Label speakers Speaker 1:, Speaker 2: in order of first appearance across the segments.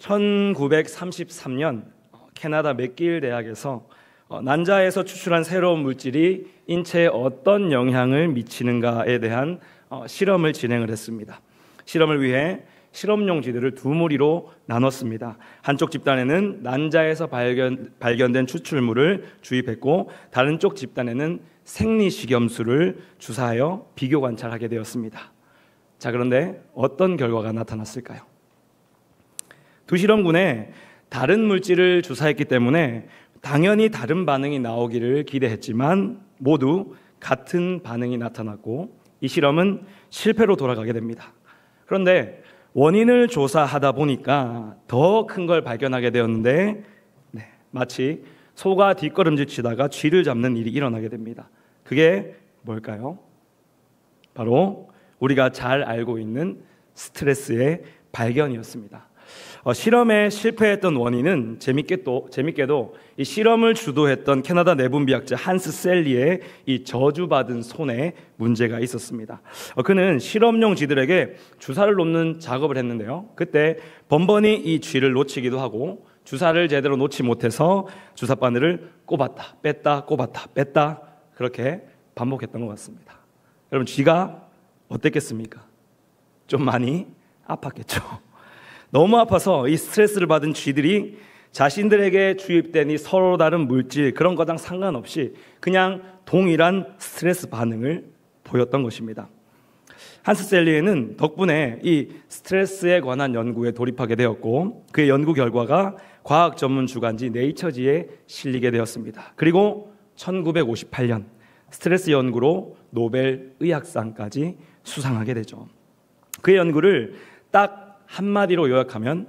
Speaker 1: 1933년 캐나다 맥길 대학에서 어, 난자에서 추출한 새로운 물질이 인체에 어떤 영향을 미치는가에 대한 어, 실험을 진행을 했습니다. 실험을 위해 실험용 지들을 두 무리로 나눴습니다. 한쪽 집단에는 난자에서 발견, 발견된 추출물을 주입했고 다른 쪽 집단에는 생리식염수를 주사하여 비교 관찰하게 되었습니다. 자, 그런데 어떤 결과가 나타났을까요? 두실험군에 다른 물질을 주사했기 때문에 당연히 다른 반응이 나오기를 기대했지만 모두 같은 반응이 나타났고 이 실험은 실패로 돌아가게 됩니다. 그런데 원인을 조사하다 보니까 더 큰 걸 발견하게 되었는데 네, 마치 소가 뒷걸음질 치다가 쥐를 잡는 일이 일어나게 됩니다. 그게 뭘까요? 바로 우리가 잘 알고 있는 스트레스의 발견이었습니다. 어, 실험에 실패했던 원인은 재밌게 또, 재밌게도 이 실험을 주도했던 캐나다 내분비학자 한스 셀리의 이 저주받은 손에 문제가 있었습니다. 어, 그는 실험용 쥐들에게 주사를 놓는 작업을 했는데요. 그때 번번이 이 쥐를 놓치기도 하고 주사를 제대로 놓지 못해서 주사 바늘을 꼽았다, 뺐다, 꼽았다, 뺐다 그렇게 반복했던 것 같습니다. 여러분 쥐가 어땠겠습니까? 좀 많이 아팠겠죠. 너무 아파서 이 스트레스를 받은 쥐들이 자신들에게 주입된 이 서로 다른 물질 그런 거랑 상관없이 그냥 동일한 스트레스 반응을 보였던 것입니다. 한스 셀리에는 덕분에 이 스트레스에 관한 연구에 돌입하게 되었고 그의 연구 결과가 과학 전문 주간지 네이처지에 실리게 되었습니다. 그리고 1958년 스트레스 연구로 노벨 의학상까지 수상하게 되죠. 그의 연구를 딱 한마디로 요약하면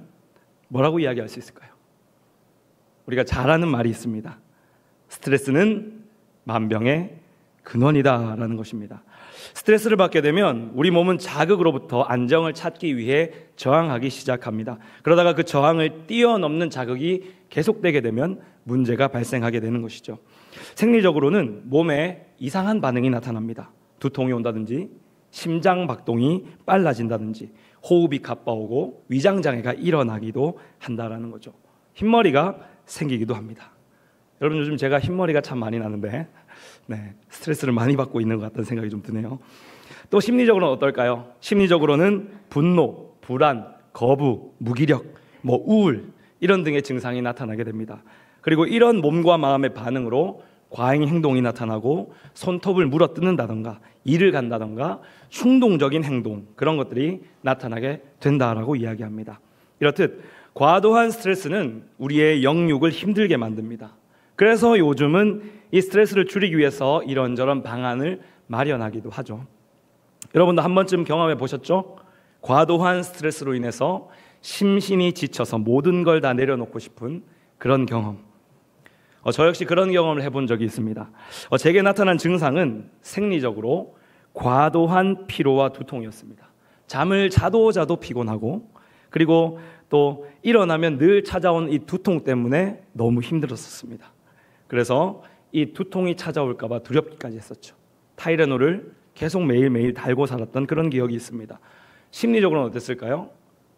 Speaker 1: 뭐라고 이야기할 수 있을까요? 우리가 잘아는 말이 있습니다. 스트레스는 만병의 근원이다라는 것입니다. 스트레스를 받게 되면 우리 몸은 자극으로부터 안정을 찾기 위해 저항하기 시작합니다. 그러다가 그 저항을 뛰어넘는 자극이 계속되게 되면 문제가 발생하게 되는 것이죠. 생리적으로는 몸에 이상한 반응이 나타납니다. 두통이 온다든지 심장 박동이 빨라진다든지 호흡이 가빠오고 위장 장애가 일어나기도 한다라는 거죠. 흰머리가 생기기도 합니다. 여러분 요즘 제가 흰머리가 참 많이 나는데 네, 스트레스를 많이 받고 있는 것 같다는 생각이 좀 드네요. 또 심리적으로는 어떨까요? 심리적으로는 분노, 불안, 거부, 무기력, 뭐 우울 이런 등의 증상이 나타나게 됩니다. 그리고 이런 몸과 마음의 반응으로 과잉 행동이 나타나고 손톱을 물어뜯는다던가 일을 간다던가 충동적인 행동 그런 것들이 나타나게 된다라고 이야기합니다. 이렇듯 과도한 스트레스는 우리의 영육을 힘들게 만듭니다. 그래서 요즘은 이 스트레스를 줄이기 위해서 이런저런 방안을 마련하기도 하죠. 여러분도 한 번쯤 경험해 보셨죠? 과도한 스트레스로 인해서 심신이 지쳐서 모든 걸 다 내려놓고 싶은 그런 경험. 어, 저 역시 그런 경험을 해본 적이 있습니다. 어, 제게 나타난 증상은 생리적으로 과도한 피로와 두통이었습니다. 잠을 자도 자도 피곤하고 그리고 또 일어나면 늘 찾아온 이 두통 때문에 너무 힘들었었습니다. 그래서 이 두통이 찾아올까봐 두렵기까지 했었죠. 타이레놀을 계속 매일매일 달고 살았던 그런 기억이 있습니다. 심리적으로는 어땠을까요?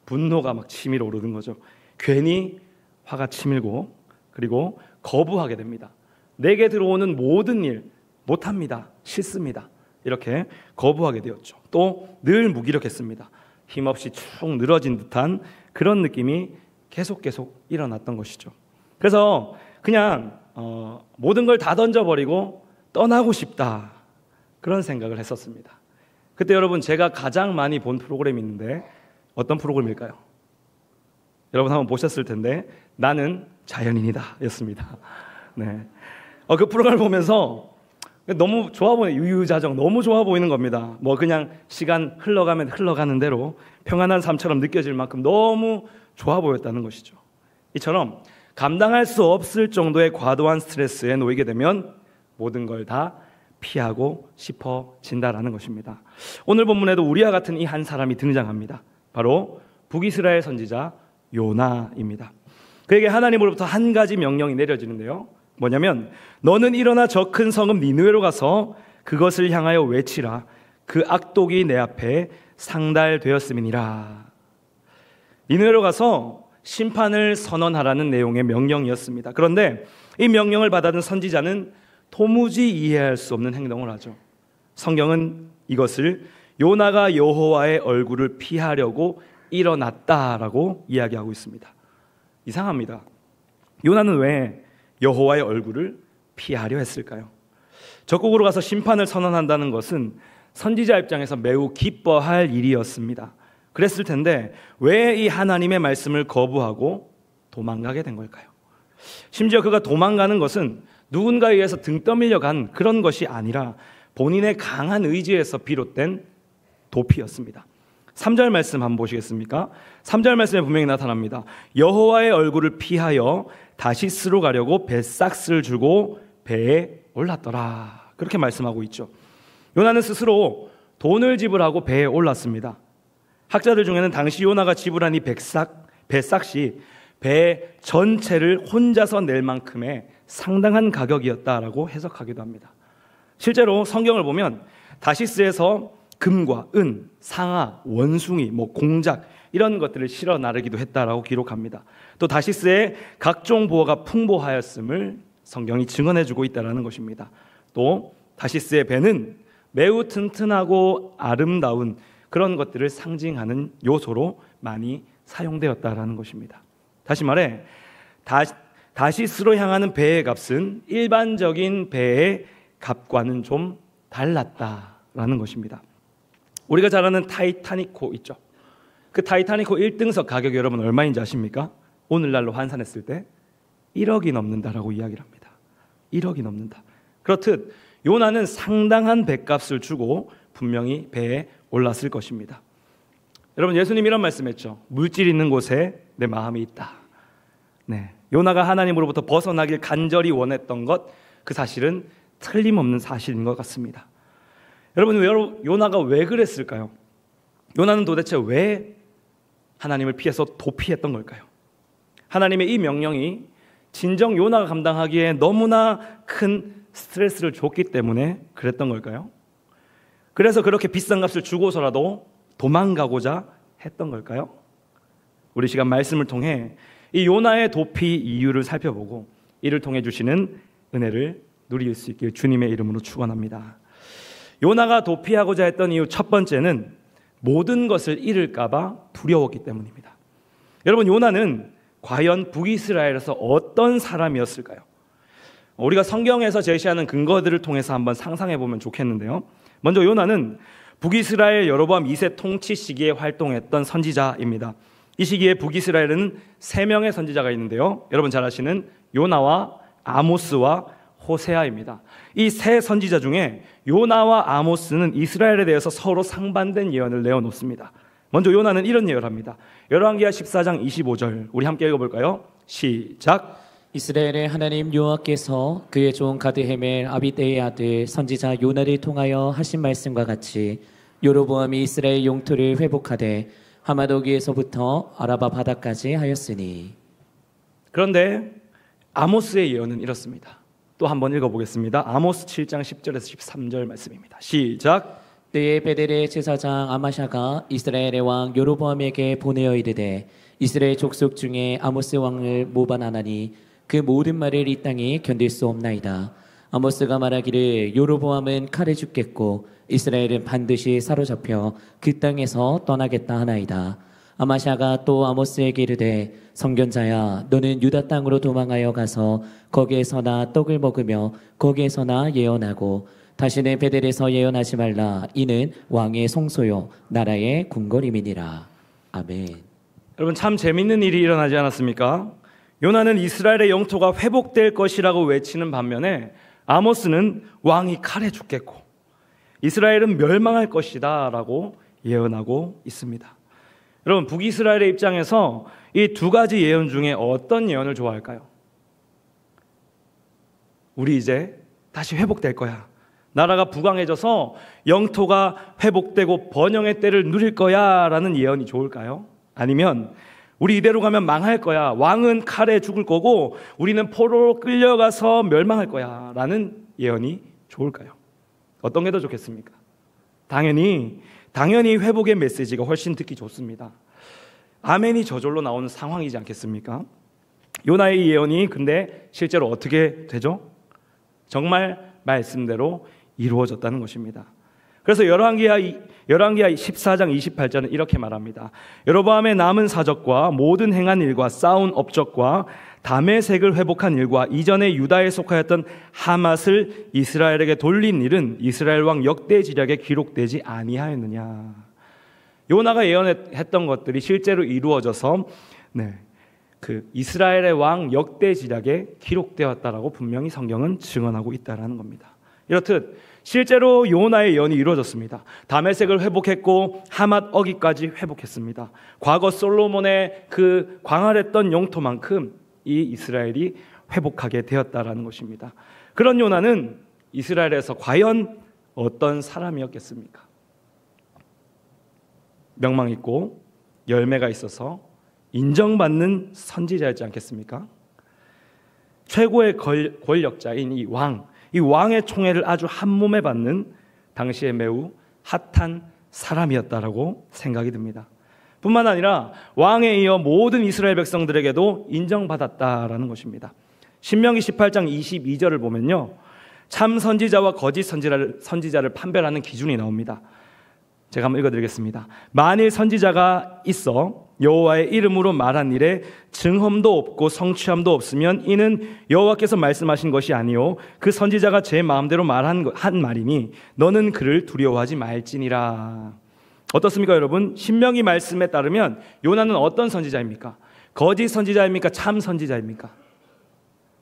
Speaker 1: 분노가 막 치밀어 오르는 거죠. 괜히 화가 치밀고 그리고 거부하게 됩니다. 내게 들어오는 모든 일 못합니다. 싫습니다. 이렇게 거부하게 되었죠. 또 늘 무기력했습니다. 힘없이 쭉 늘어진 듯한 그런 느낌이 계속 계속 일어났던 것이죠. 그래서 그냥 어, 모든 걸 다 던져버리고 떠나고 싶다 그런 생각을 했었습니다. 그때 여러분 제가 가장 많이 본 프로그램이 있는데 어떤 프로그램일까요? 여러분 한번 보셨을 텐데 나는 자연인이다였습니다. 네. 어, 그 프로그램을 보면서 너무 좋아 보이는 유유자적 너무 좋아 보이는 겁니다. 뭐 그냥 시간 흘러가면 흘러가는 대로 평안한 삶처럼 느껴질 만큼 너무 좋아 보였다는 것이죠. 이처럼 감당할 수 없을 정도의 과도한 스트레스에 놓이게 되면 모든 걸 다 피하고 싶어진다라는 것입니다. 오늘 본문에도 우리와 같은 이 한 사람이 등장합니다. 바로 북이스라엘 선지자 요나입니다. 그에게 하나님으로부터 한 가지 명령이 내려지는데요. 뭐냐면 너는 일어나 저 큰 성읍 니누에로 가서 그것을 향하여 외치라. 그 악독이 내 앞에 상달되었음이니라. 니누에로 가서 심판을 선언하라는 내용의 명령이었습니다. 그런데 이 명령을 받아든 선지자는 도무지 이해할 수 없는 행동을 하죠. 성경은 이것을 요나가 여호와의 얼굴을 피하려고 일어났다라고 이야기하고 있습니다. 이상합니다. 요나는 왜 여호와의 얼굴을 피하려 했을까요? 적국으로 가서 심판을 선언한다는 것은 선지자 입장에서 매우 기뻐할 일이었습니다. 그랬을 텐데 왜 이 하나님의 말씀을 거부하고 도망가게 된 걸까요? 심지어 그가 도망가는 것은 누군가에 의해서 등 떠밀려 간 그런 것이 아니라 본인의 강한 의지에서 비롯된 도피였습니다. 3절 말씀 한번 보시겠습니까? 3절 말씀에 분명히 나타납니다. 여호와의 얼굴을 피하여 다시 쓰러 가려고 배싹스를 주고 배에 올랐더라. 그렇게 말씀하고 있죠. 요나는 스스로 돈을 지불하고 배에 올랐습니다. 학자들 중에는 당시 요나가 지불한 이 백삭, 배싹시배 전체를 혼자서 낼 만큼의 상당한 가격이었다라고 해석하기도 합니다. 실제로 성경을 보면 다시스에서 금과 은, 상아, 원숭이, 뭐 공작 이런 것들을 실어 나르기도 했다라고 기록합니다. 또 다시스의 각종 보화가 풍부하였음을 성경이 증언해 주고 있다라는 것입니다. 또 다시스의 배는 매우 튼튼하고 아름다운 그런 것들을 상징하는 요소로 많이 사용되었다라는 것입니다. 다시 말해 다, 다시스로 향하는 배의 값은 일반적인 배의 값과는 좀 달랐다라는 것입니다. 우리가 잘 아는 타이타닉호 있죠. 그 타이타닉호 1등석 가격 여러분 얼마인지 아십니까? 오늘날로 환산했을 때 1억이 넘는다라고 이야기를 합니다. 1억이 넘는다. 그렇듯 요나는 상당한 배값을 주고 분명히 배에 올랐을 것입니다. 여러분 예수님 이런 말씀했죠. 물질 있는 곳에 내 마음이 있다. 네. 요나가 하나님으로부터 벗어나길 간절히 원했던 것 그 사실은 틀림없는 사실인 것 같습니다. 여러분, 요나가 왜 그랬을까요? 요나는 도대체 왜 하나님을 피해서 도피했던 걸까요? 하나님의 이 명령이 진정 요나가 감당하기에 너무나 큰 스트레스를 줬기 때문에 그랬던 걸까요? 그래서 그렇게 비싼 값을 주고서라도 도망가고자 했던 걸까요? 우리 시간 말씀을 통해 이 요나의 도피 이유를 살펴보고 이를 통해 주시는 은혜를 누릴 수 있길 주님의 이름으로 축원합니다. 요나가 도피하고자 했던 이유 첫 번째는 모든 것을 잃을까봐 두려웠기 때문입니다. 여러분, 요나는 과연 북이스라엘에서 어떤 사람이었을까요? 우리가 성경에서 제시하는 근거들을 통해서 한번 상상해 보면 좋겠는데요. 먼저 요나는 북이스라엘 여로보암 2세 통치 시기에 활동했던 선지자입니다. 이 시기에 북이스라엘은 세 명의 선지자가 있는데요. 여러분 잘 아시는 요나와 아모스와 호세아입니다. 이 세 선지자 중에 요나와 아모스는 이스라엘에 대해서 서로 상반된 예언을 내어놓습니다. 먼저 요나는 이런 예언을 합니다. 열왕기하 14장 25절 우리 함께 읽어볼까요? 시작. 이스라엘의 하나님 요하께서 그의 종
Speaker 2: 가드헤멜 아비데의 아들 선지자 요나를 통하여 하신 말씀과 같이 요로보암이 이스라엘 용토를 회복하되 하마도기에서부터 아라바 바다까지 하였으니
Speaker 1: 그런데 아모스의 예언은 이렇습니다. 또 한번 읽어보겠습니다. 아모스 7장 10절에서 13절 말씀입니다. 시작. 때에 네, 베델의 제사장
Speaker 2: 아마샤가 이스라엘의 왕 요로보암에게 보내어 이르되 이스라엘 족속 중에 아모스 왕을 모반하나니 그 모든 말을 이 땅이 견딜 수 없나이다. 아모스가 말하기를 요로보암은 칼에 죽겠고 이스라엘은 반드시 사로잡혀 그 땅에서 떠나겠다 하나이다. 아마샤가 또 아모스에게 이르되 성견자야 너는 유다 땅으로 도망하여 가서 거기에서나 떡을 먹으며 거기에서나 예언하고 다시는 베델에서 예언하지 말라 이는 왕의 송소요 나라의 궁궐임이니라
Speaker 1: 아멘. 여러분 참 재밌는 일이 일어나지 않았습니까? 요나는 이스라엘의 영토가 회복될 것이라고 외치는 반면에 아모스는 왕이 칼에 죽겠고 이스라엘은 멸망할 것이다라고 예언하고 있습니다. 여러분 북이스라엘의 입장에서 이 두 가지 예언 중에 어떤 예언을 좋아할까요? 우리 이제 다시 회복될 거야. 나라가 부강해져서 영토가 회복되고 번영의 때를 누릴 거야 라는 예언이 좋을까요? 아니면 우리 이대로 가면 망할 거야. 왕은 칼에 죽을 거고 우리는 포로로 끌려가서 멸망할 거야. 라는 예언이 좋을까요? 어떤 게 더 좋겠습니까? 당연히 당연히 회복의 메시지가 훨씬 듣기 좋습니다. 아멘이 저절로 나오는 상황이지 않겠습니까? 요나의 예언이 근데 실제로 어떻게 되죠? 정말 말씀대로 이루어졌다는 것입니다. 그래서 열왕기하 열왕기하 14장 28절은 이렇게 말합니다. 여로보암의 남은 사적과 모든 행한 일과 싸운 업적과 담의 색을 회복한 일과 이전에 유다에 속하였던 하맛을 이스라엘에게 돌린 일은 이스라엘 왕 역대 지략에 기록되지 아니하였느냐. 요나가 예언했던 것들이 실제로 이루어져서 네, 그 이스라엘의 왕 역대 지략에 기록되었다라고 분명히 성경은 증언하고 있다라는 겁니다. 이렇듯 실제로 요나의 예언이 이루어졌습니다. 다메색을 회복했고 하맛 어기까지 회복했습니다. 과거 솔로몬의 그 광활했던 영토만큼 이 이스라엘이 회복하게 되었다라는 것입니다. 그런 요나는 이스라엘에서 과연 어떤 사람이었겠습니까? 명망 있고 열매가 있어서 인정받는 선지자였지 않겠습니까? 최고의 권력자인 이 왕, 이 왕의 총애를 아주 한 몸에 받는 당시에 매우 핫한 사람이었다라고 생각이 듭니다. 뿐만 아니라 왕에 이어 모든 이스라엘 백성들에게도 인정받았다라는 것입니다. 신명기 18장 22절을 보면요. 참 선지자와 거짓 선지자를, 선지자를 판별하는 기준이 나옵니다. 제가 한번 읽어드리겠습니다. 만일 선지자가 있어 여호와의 이름으로 말한 일에 증험도 없고 성취함도 없으면 이는 여호와께서 말씀하신 것이 아니요 그 선지자가 제 마음대로 말한 한 말이니 너는 그를 두려워하지 말지니라. 어떻습니까, 여러분? 신명이 말씀에 따르면 요나는 어떤 선지자입니까? 거짓 선지자입니까? 참 선지자입니까?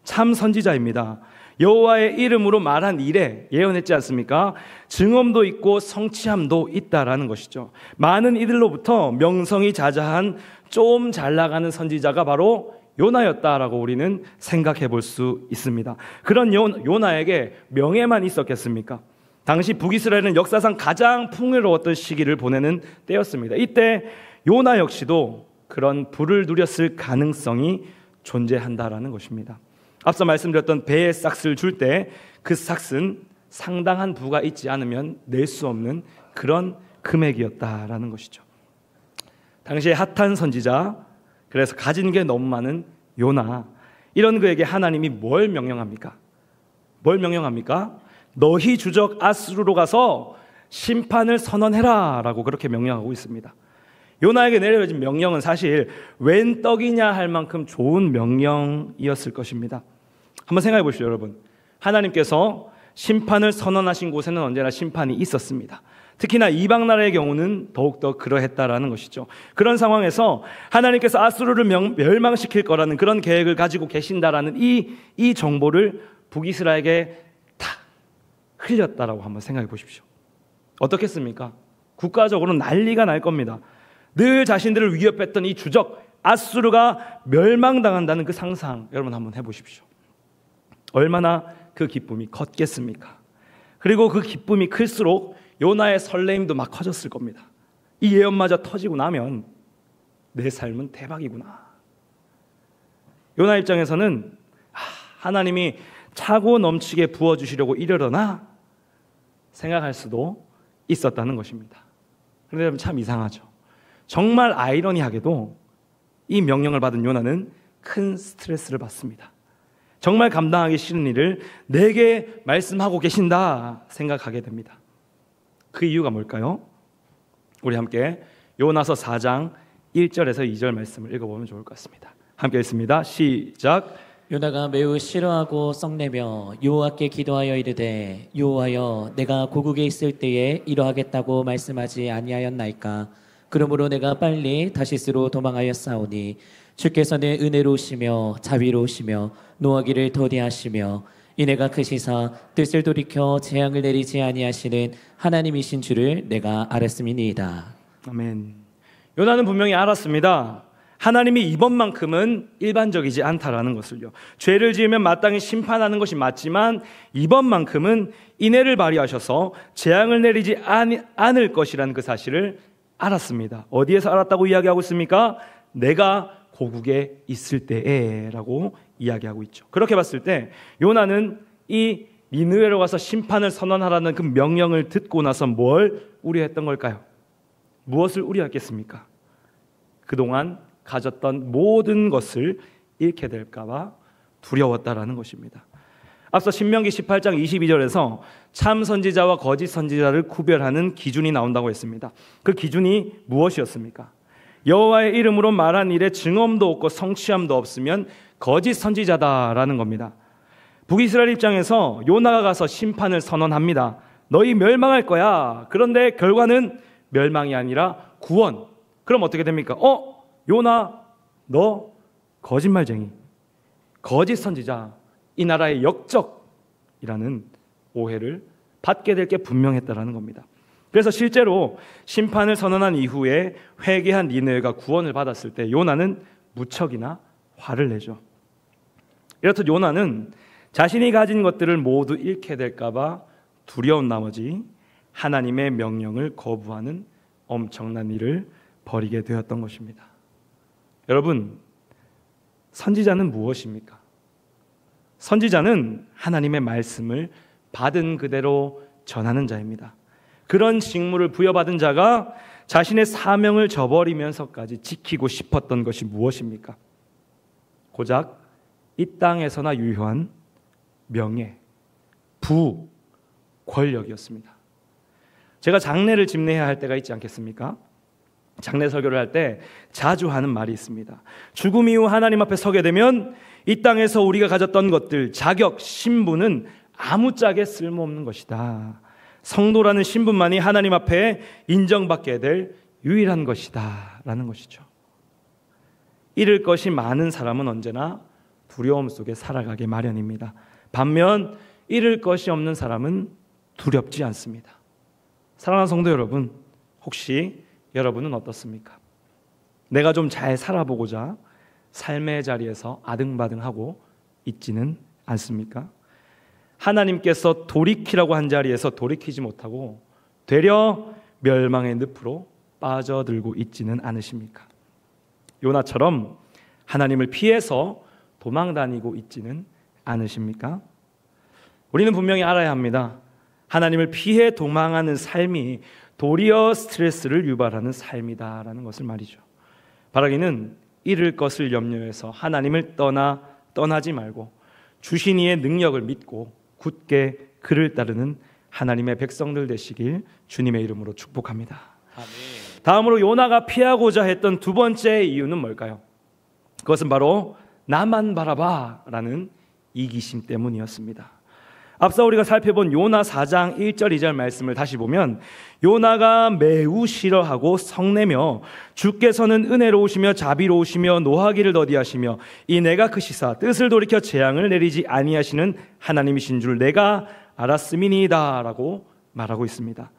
Speaker 1: 참 선지자입니다. 여호와의 이름으로 말한 일에 예언했지 않습니까? 증언도 있고 성취함도 있다라는 것이죠. 많은 이들로부터 명성이 자자한 좀 잘 나가는 선지자가 바로 요나였다라고 우리는 생각해 볼 수 있습니다. 그런 요나에게 명예만 있었겠습니까? 당시 북이스라엘은 역사상 가장 풍요로웠던 시기를 보내는 때였습니다. 이때 요나 역시도 그런 불을 누렸을 가능성이 존재한다라는 것입니다. 앞서 말씀드렸던 배에 싹스를 줄 때그 싹스는 상당한 부가 있지 않으면 낼 수 없는 그런 금액이었다라는 것이죠. 당시에 핫한 선지자, 그래서 가진 게 너무 많은 요나, 이런 그에게 하나님이 뭘 명령합니까? 뭘 명령합니까? 너희 주적 아스루로 가서 심판을 선언해라 라고 그렇게 명령하고 있습니다. 요나에게 내려진 명령은 사실 웬 떡이냐 할 만큼 좋은 명령이었을 것입니다. 한번 생각해 보시죠, 여러분. 하나님께서 심판을 선언하신 곳에는 언제나 심판이 있었습니다. 특히나 이방 나라의 경우는 더욱더 그러했다라는 것이죠. 그런 상황에서 하나님께서 아수르를 멸망시킬 거라는 그런 계획을 가지고 계신다라는 이, 이 정보를 북이스라에게 흘렸다라고 한번 생각해 보십시오. 어떻겠습니까? 국가적으로 는 난리가 날 겁니다. 늘 자신들을 위협했던 이 주적 아수르가 멸망당한다는 그 상상 여러분 한번 해보십시오. 얼마나 그 기쁨이 컸겠습니까? 그리고 그 기쁨이 클수록 요나의 설레임도 막 커졌을 겁니다. 이 예언마저 터지고 나면 내 삶은 대박이구나. 요나 입장에서는 아, 하나님이 차고 넘치게 부어주시려고 이러려나 생각할 수도 있었다는 것입니다. 그런데 참 이상하죠. 정말 아이러니하게도 이 명령을 받은 요나는 큰 스트레스를 받습니다. 정말 감당하기 싫은 일을 내게 말씀하고 계신다 생각하게 됩니다. 그 이유가 뭘까요? 우리 함께 요나서 4장 1절에서 2절 말씀을 읽어보면 좋을 것 같습니다. 함께 읽습니다. 시작. 요나가 매우 싫어하고 썩내며 요호와께 기도하여
Speaker 2: 이르되 요하여 내가 고국에 있을 때에 이러하겠다고 말씀하지 아니하였나이까 그러므로 내가 빨리 다시스로 도망하였사오니 주께서내 은혜로우시며 자비로우시며 노하기를 더디하시며 이내가 크시사 그 뜻을 돌이켜 재앙을 내리지 아니하시는 하나님이신 줄을 내가 알았음이니이다.
Speaker 1: 아멘. 요나는 분명히 알았습니다. 하나님이 이번만큼은 일반적이지 않다라는 것을요. 죄를 지으면 마땅히 심판하는 것이 맞지만 이번만큼은 인애를 발휘하셔서 재앙을 내리지 않을 것이라는 그 사실을 알았습니다. 어디에서 알았다고 이야기하고 있습니까? 내가 고국에 있을 때에라고 이야기하고 있죠. 그렇게 봤을 때 요나는 이 니느웨로 가서 심판을 선언하라는 그 명령을 듣고 나서 뭘 우려했던 걸까요? 무엇을 우려했겠습니까? 그동안 가졌던 모든 것을 잃게 될까봐 두려웠다라는 것입니다. 앞서 신명기 18장 22절에서 참 선지자와 거짓 선지자를 구별하는 기준이 나온다고 했습니다. 그 기준이 무엇이었습니까? 여호와의 이름으로 말한 일에 증언도 없고 성취함도 없으면 거짓 선지자다라는 겁니다. 북이스라엘 입장에서 요나가 가서 심판을 선언합니다. 너희 멸망할 거야. 그런데 결과는 멸망이 아니라 구원. 그럼 어떻게 됩니까? 어? 요나 너 거짓말쟁이 거짓 선지자 이 나라의 역적이라는 오해를 받게 될 게 분명했다라는 겁니다. 그래서 실제로 심판을 선언한 이후에 회개한 니느웨가 구원을 받았을 때 요나는 무척이나 화를 내죠. 이렇듯 요나는 자신이 가진 것들을 모두 잃게 될까봐 두려운 나머지 하나님의 명령을 거부하는 엄청난 일을 벌이게 되었던 것입니다. 여러분, 선지자는 무엇입니까? 선지자는 하나님의 말씀을 받은 그대로 전하는 자입니다. 그런 직무를 부여받은 자가 자신의 사명을 저버리면서까지 지키고 싶었던 것이 무엇입니까? 고작 이 땅에서나 유효한 명예, 부, 권력이었습니다. 제가 장례를 집례해야 할 때가 있지 않겠습니까? 장례 설교를 할 때 자주 하는 말이 있습니다. 죽음 이후 하나님 앞에 서게 되면 이 땅에서 우리가 가졌던 것들, 자격, 신분은 아무짝에 쓸모없는 것이다. 성도라는 신분만이 하나님 앞에 인정받게 될 유일한 것이다. 라는 것이죠. 잃을 것이 많은 사람은 언제나 두려움 속에 살아가게 마련입니다. 반면 잃을 것이 없는 사람은 두렵지 않습니다. 사랑하는 성도 여러분, 혹시 여러분은 어떻습니까? 내가 좀 잘 살아보고자 삶의 자리에서 아등바등하고 있지는 않습니까? 하나님께서 돌이키라고 한 자리에서 돌이키지 못하고 되려 멸망의 늪으로 빠져들고 있지는 않으십니까? 요나처럼 하나님을 피해서 도망 다니고 있지는 않으십니까? 우리는 분명히 알아야 합니다. 하나님을 피해 도망하는 삶이 도리어 스트레스를 유발하는 삶이다라는 것을 말이죠. 바라기는 잃을 것을 염려해서 하나님을 떠나 떠나지 말고 주신 이의 능력을 믿고 굳게 그를 따르는 하나님의 백성들 되시길 주님의 이름으로 축복합니다. 아멘. 다음으로 요나가 피하고자 했던 두 번째 이유는 뭘까요? 그것은 바로 나만 바라봐라는 이기심 때문이었습니다. 앞서 우리가 살펴본 요나 4장 1절 2절 말씀을 다시 보면 요나가 매우 싫어하고 성내며 주께서는 은혜로우시며 자비로우시며 노하기를 더디하시며 이 내가 크시사 그 뜻을 돌이켜 재앙을 내리지 아니하시는 하나님이신 줄 내가 알았음이니이다라고 말하고 있습니다.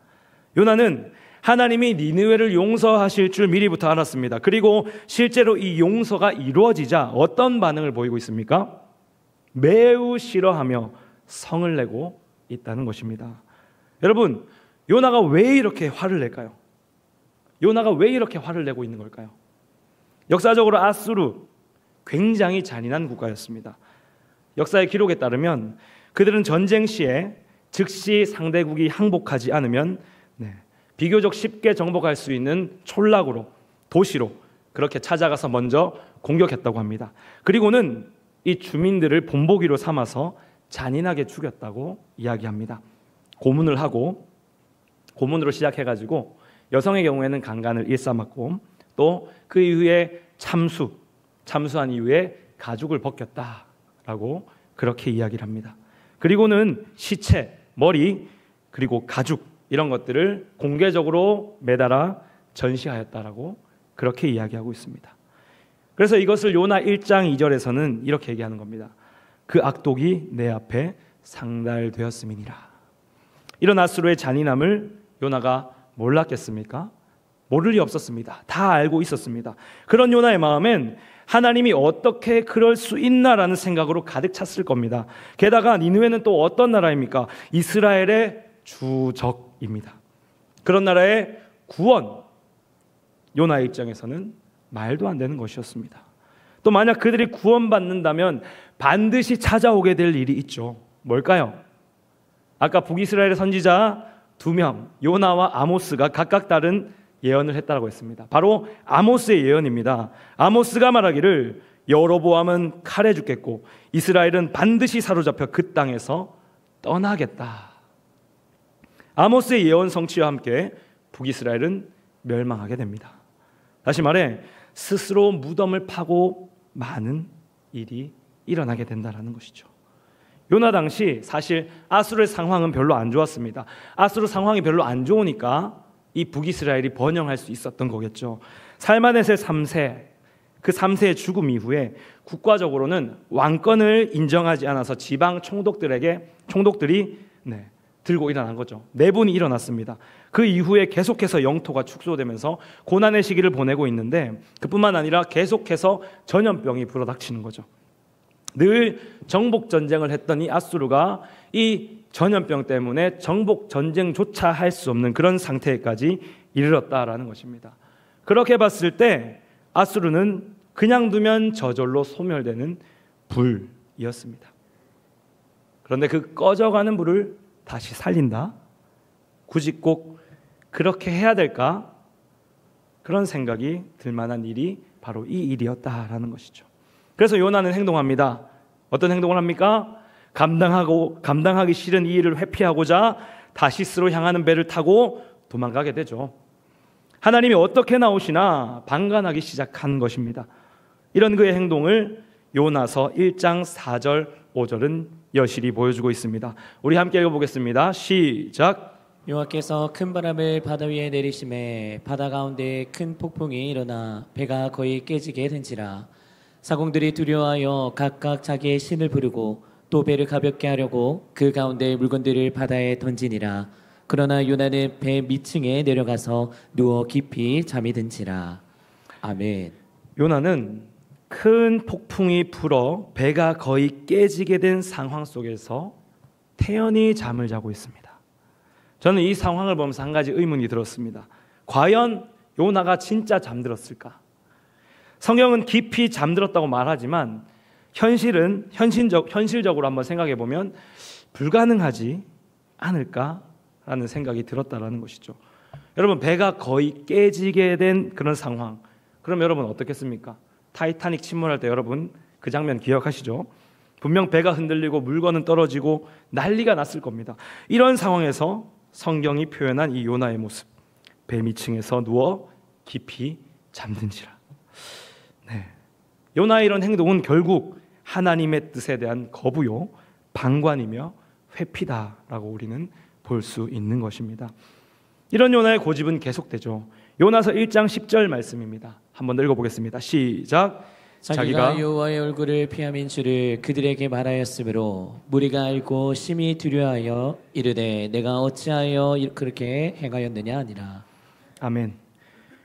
Speaker 1: 요나는 하나님이 니느웨를 용서하실 줄 미리부터 알았습니다. 그리고 실제로 이 용서가 이루어지자 어떤 반응을 보이고 있습니까? 매우 싫어하며 성을 내고 있다는 것입니다. 여러분, 요나가 왜 이렇게 화를 낼까요? 요나가 왜 이렇게 화를 내고 있는 걸까요? 역사적으로 아수르 굉장히 잔인한 국가였습니다. 역사의 기록에 따르면 그들은 전쟁 시에 즉시 상대국이 항복하지 않으면 네, 비교적 쉽게 정복할 수 있는 촌락으로 도시로 그렇게 찾아가서 먼저 공격했다고 합니다. 그리고는 이 주민들을 본보기로 삼아서 잔인하게 죽였다고 이야기합니다. 고문을 하고 고문으로 시작해 가지고 여성의 경우에는 강간을 일삼았고 또 그 이후에 참수 참수한 이후에 가죽을 벗겼다라고 그렇게 이야기를 합니다. 그리고는 시체, 머리, 그리고 가죽 이런 것들을 공개적으로 매달아 전시하였다라고 그렇게 이야기하고 있습니다. 그래서 이것을 요나 1장 2절에서는 이렇게 얘기하는 겁니다. 그 악독이 내 앞에 상달되었음이니라. 이런 아수르의 잔인함을 요나가 몰랐겠습니까? 모를 리 없었습니다. 다 알고 있었습니다. 그런 요나의 마음엔 하나님이 어떻게 그럴 수 있나라는 생각으로 가득 찼을 겁니다. 게다가 니누에는 또 어떤 나라입니까? 이스라엘의 주적입니다. 그런 나라의 구원 요나의 입장에서는 말도 안 되는 것이었습니다. 또 만약 그들이 구원받는다면 반드시 찾아오게 될 일이 있죠. 뭘까요? 아까 북이스라엘 의 선지자 두 명, 요나와 아모스가 각각 다른 예언을 했다고 했습니다. 바로 아모스의 예언입니다. 아모스가 말하기를 여로보암은 칼에 죽겠고 이스라엘은 반드시 사로잡혀 그 땅에서 떠나겠다. 아모스의 예언 성취와 함께 북이스라엘은 멸망하게 됩니다. 다시 말해 스스로 무덤을 파고 많은 일이 일어나게 된다라는 것이죠. 요나 당시 사실 아수르의 상황은 별로 안 좋았습니다. 아수르 상황이 별로 안 좋으니까 이 북이스라엘이 번영할 수 있었던 거겠죠. 살마넷의 3세 그 3세의 죽음 이후에 국가적으로는 왕권을 인정하지 않아서 지방 총독들에게 총독들이 네, 들고 일어난 거죠. 내분이 네 일어났습니다. 그 이후에 계속해서 영토가 축소되면서 고난의 시기를 보내고 있는데 그뿐만 아니라 계속해서 전염병이 불어닥치는 거죠. 늘 정복 전쟁을 했던 이 아수르가 이 전염병 때문에 정복 전쟁조차 할 수 없는 그런 상태까지 이르렀다라는 것입니다. 그렇게 봤을 때 아수르는 그냥 두면 저절로 소멸되는 불이었습니다. 그런데 그 꺼져가는 불을 다시 살린다? 굳이 꼭 그렇게 해야 될까? 그런 생각이 들 만한 일이 바로 이 일이었다라는 것이죠. 그래서 요나는 행동합니다. 어떤 행동을 합니까? 감당하고 감당하기 싫은 이 일을 회피하고자 다시스로 향하는 배를 타고 도망가게 되죠. 하나님이 어떻게 나오시나 방관하기 시작한 것입니다. 이런 그의 행동을 요나서 1장 4절 5절은 여실히 보여주고 있습니다. 우리 함께 읽어보겠습니다. 시작.
Speaker 2: 용하께서 큰 바람을 바다 위에 내리심에 바다 가운데 큰 폭풍이 일어나 배가 거의 깨지게 된지라 사공들이 두려워하여 각각 자기의 신을 부르고 또 배를 가볍게 하려고 그 가운데 물건들을 바다에 던지니라 그러나 요나는 배 밑층에 내려가서 누워 깊이
Speaker 1: 잠이 든지라 아멘. 요나는 큰 폭풍이 불어 배가 거의 깨지게 된 상황 속에서 태연이 잠을 자고 있습니다. 저는 이 상황을 보면서 한 가지 의문이 들었습니다. 과연 요나가 진짜 잠들었을까? 성경은 깊이 잠들었다고 말하지만 현실은 현실적, 현실적으로 한번 생각해 보면 불가능하지 않을까라는 생각이 들었다라는 것이죠. 여러분 배가 거의 깨지게 된 그런 상황. 그럼 여러분 어떻겠습니까? 타이타닉 침몰할 때 여러분 그 장면 기억하시죠? 분명 배가 흔들리고 물건은 떨어지고 난리가 났을 겁니다. 이런 상황에서 성경이 표현한 이 요나의 모습. 뱀이 층에서 누워 깊이 잠든지라. 네. 요나의 이런 행동은 결국 하나님의 뜻에 대한 거부요, 방관이며 회피다라고 우리는 볼 수 있는 것입니다. 이런 요나의 고집은 계속되죠. 요나서 1장 10절 말씀입니다. 한번 읽어보겠습니다. 시작. 자기가, 자기가
Speaker 2: 여호와의 얼굴을 피함인 줄을 그들에게 말하였으므로 무리가 알고 심히 두려하여
Speaker 1: 이르되 내가 어찌하여 그렇게 행하였느냐 하니라. 아멘.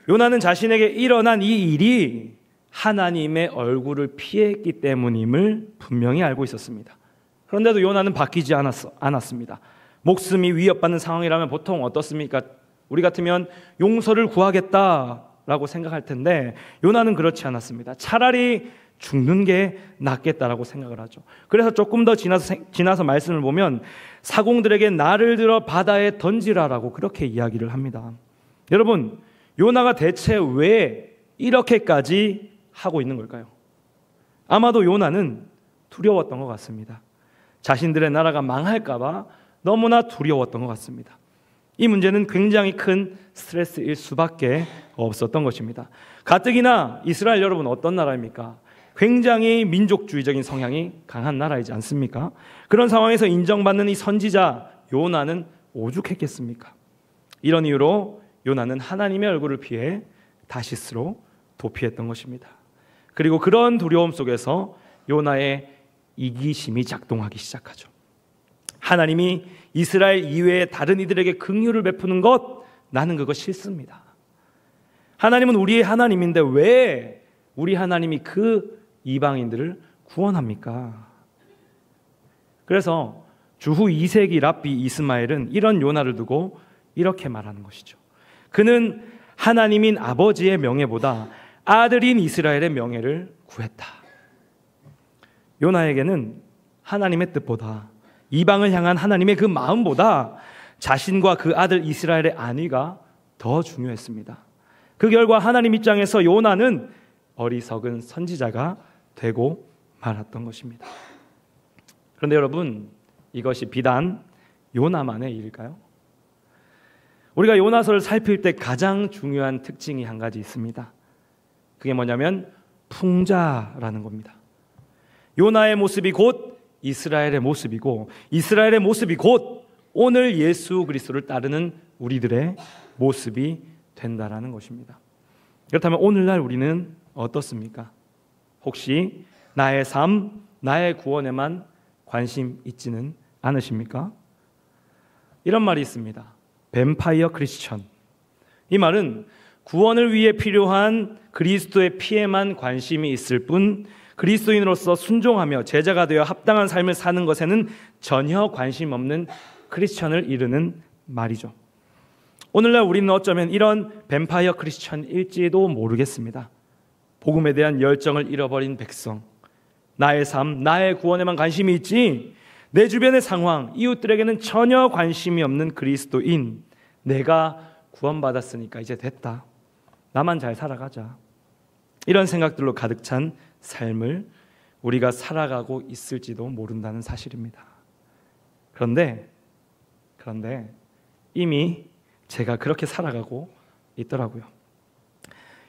Speaker 1: 요나는 자신에게 일어난 이 일이 하나님의 얼굴을 피했기 때문임을 분명히 알고 있었습니다. 그런데도 요나는 바뀌지 않았어, 않았습니다. 목숨이 위협받는 상황이라면 보통 어떻습니까? 우리 같으면 용서를 구하겠다 라고 생각할 텐데 요나는 그렇지 않았습니다. 차라리 죽는 게 낫겠다라고 생각을 하죠. 그래서 조금 더 지나서, 지나서 말씀을 보면 사공들에게 나를 들어 바다에 던지라라고 그렇게 이야기를 합니다. 여러분, 요나가 대체 왜 이렇게까지 하고 있는 걸까요? 아마도 요나는 두려웠던 것 같습니다. 자신들의 나라가 망할까봐 너무나 두려웠던 것 같습니다. 이 문제는 굉장히 큰 스트레스일 수밖에 없었던 것입니다. 가뜩이나 이스라엘 여러분 어떤 나라입니까? 굉장히 민족주의적인 성향이 강한 나라이지 않습니까? 그런 상황에서 인정받는 이 선지자 요나는 오죽했겠습니까? 이런 이유로 요나는 하나님의 얼굴을 피해 다시스로 도피했던 것입니다. 그리고 그런 두려움 속에서 요나의 이기심이 작동하기 시작하죠. 하나님이 이스라엘 이외의 다른 이들에게 긍휼을 베푸는 것 나는 그거 싫습니다. 하나님은 우리의 하나님인데 왜 우리 하나님이 그 이방인들을 구원합니까? 그래서 주후 2세기 랍비 이스마엘은 이런 요나를 두고 이렇게 말하는 것이죠. 그는 하나님인 아버지의 명예보다 아들인 이스라엘의 명예를 구했다. 요나에게는 하나님의 뜻보다 이방을 향한 하나님의 그 마음보다 자신과 그 아들 이스라엘의 안위가 더 중요했습니다. 그 결과 하나님 입장에서 요나는 어리석은 선지자가 되고 말았던 것입니다. 그런데 여러분, 이것이 비단 요나만의 일일까요? 우리가 요나서를 살필 때 가장 중요한 특징이 한 가지 있습니다. 그게 뭐냐면 풍자라는 겁니다. 요나의 모습이 곧 이스라엘의 모습이고 이스라엘의 모습이 곧 오늘 예수 그리스도를 따르는 우리들의 모습이 된다라는 것입니다. 그렇다면 오늘날 우리는 어떻습니까? 혹시 나의 삶, 나의 구원에만 관심 있지는 않으십니까? 이런 말이 있습니다. 뱀파이어 크리스천. 이 말은 구원을 위해 필요한 그리스도의 피에만 관심이 있을 뿐 그리스도인으로서 순종하며 제자가 되어 합당한 삶을 사는 것에는 전혀 관심 없는 크리스천을 이르는 말이죠. 오늘날 우리는 어쩌면 이런 뱀파이어 크리스천일지도 모르겠습니다. 복음에 대한 열정을 잃어버린 백성. 나의 삶, 나의 구원에만 관심이 있지, 내 주변의 상황, 이웃들에게는 전혀 관심이 없는 그리스도인. 내가 구원받았으니까 이제 됐다. 나만 잘 살아가자. 이런 생각들로 가득 찬 삶을 우리가 살아가고 있을지도 모른다는 사실입니다. 그런데 그런데 이미 제가 그렇게 살아가고 있더라고요.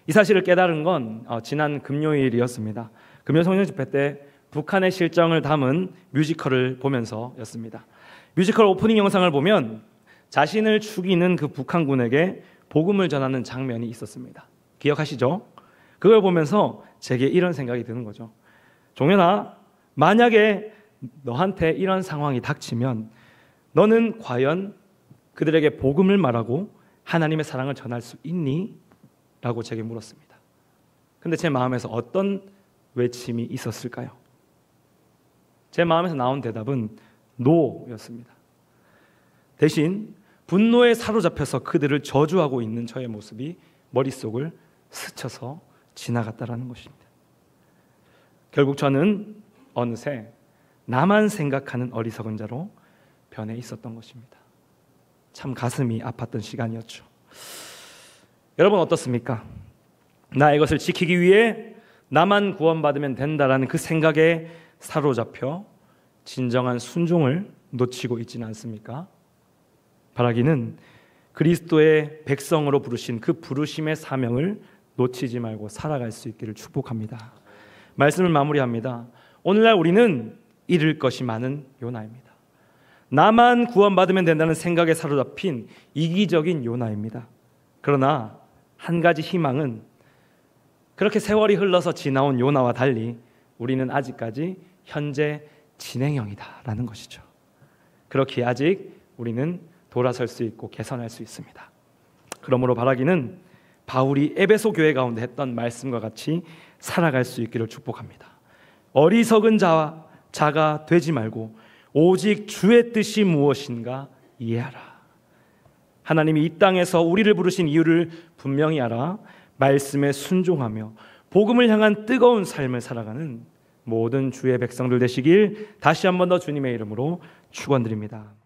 Speaker 1: 이 사실을 깨달은 건 어, 지난 금요일이었습니다. 금요 성령 집회 때 북한의 실정을 담은 뮤지컬을 보면서였습니다. 뮤지컬 오프닝 영상을 보면 자신을 죽이는 그 북한군에게 복음을 전하는 장면이 있었습니다. 기억하시죠? 그걸 보면서 제게 이런 생각이 드는 거죠. 종현아, 만약에 너한테 이런 상황이 닥치면 너는 과연 그들에게 복음을 말하고 하나님의 사랑을 전할 수 있니? 라고 제게 물었습니다. 근데 제 마음에서 어떤 외침이 있었을까요? 제 마음에서 나온 대답은 노였습니다. 대신 분노에 사로잡혀서 그들을 저주하고 있는 저의 모습이 머릿속을 스쳐서 지나갔다라는 것입니다. 결국 저는 어느새 나만 생각하는 어리석은 자로 변해 있었던 것입니다. 참 가슴이 아팠던 시간이었죠. 여러분 어떻습니까? 나의 것을 지키기 위해 나만 구원받으면 된다라는 그 생각에 사로잡혀 진정한 순종을 놓치고 있지는 않습니까? 바라기는 그리스도의 백성으로 부르신 그 부르심의 사명을 놓치지 말고 살아갈 수 있기를 축복합니다. 말씀을 마무리합니다. 오늘날 우리는 잃을 것이 많은 요나입니다. 나만 구원받으면 된다는 생각에 사로잡힌 이기적인 요나입니다. 그러나 한 가지 희망은 그렇게 세월이 흘러서 지나온 요나와 달리 우리는 아직까지 현재 진행형이다라는 것이죠. 그렇게 아직 우리는 돌아설 수 있고 개선할 수 있습니다. 그러므로 바라기는 바울이 에베소 교회 가운데 했던 말씀과 같이 살아갈 수 있기를 축복합니다. 어리석은 자와 자가 되지 말고 오직 주의 뜻이 무엇인가 이해하라. 하나님이 이 땅에서 우리를 부르신 이유를 분명히 알아 말씀에 순종하며 복음을 향한 뜨거운 삶을 살아가는 모든 주의 백성들 되시길 다시 한 번 더 주님의 이름으로 축원드립니다.